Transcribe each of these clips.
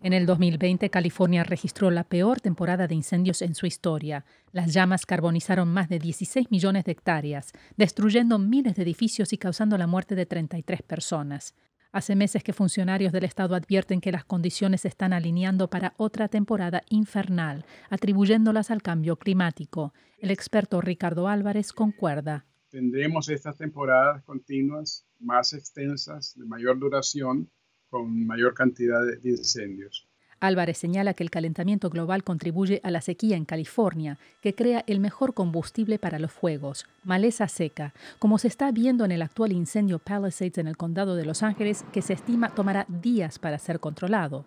En el 2020, California registró la peor temporada de incendios en su historia. Las llamas carbonizaron más de 16 millones de hectáreas, destruyendo miles de edificios y causando la muerte de 33 personas. Hace meses que funcionarios del Estado advierten que las condiciones se están alineando para otra temporada infernal, atribuyéndolas al cambio climático. El experto Ricardo Álvarez concuerda. Tendremos estas temporadas continuas más extensas, de mayor duración, con mayor cantidad de, incendios. Álvarez señala que el calentamiento global contribuye a la sequía en California, que crea el mejor combustible para los fuegos, maleza seca, como se está viendo en el actual incendio Palisades en el condado de Los Ángeles, que se estima tomará días para ser controlado.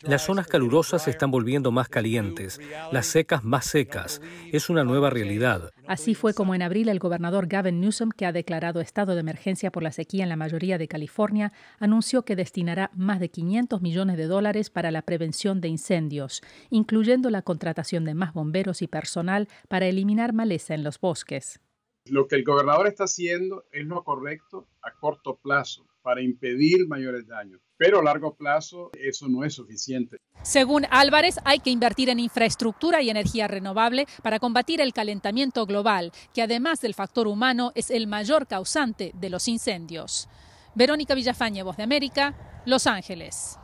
Las zonas calurosas se están volviendo más calientes, las secas más secas. Es una nueva realidad. Así fue como en abril el gobernador Gavin Newsom, que ha declarado estado de emergencia por la sequía en la mayoría de California, anunció que destinará más de 500 millones de dólares para la prevención de incendios, incluyendo la contratación de más bomberos y personal para eliminar maleza en los bosques. Lo que el gobernador está haciendo es lo correcto a corto plazo para impedir mayores daños. Pero a largo plazo eso no es suficiente. Según Álvarez, hay que invertir en infraestructura y energía renovable para combatir el calentamiento global, que además del factor humano es el mayor causante de los incendios. Verónica Villafañe, Voz de América, Los Ángeles.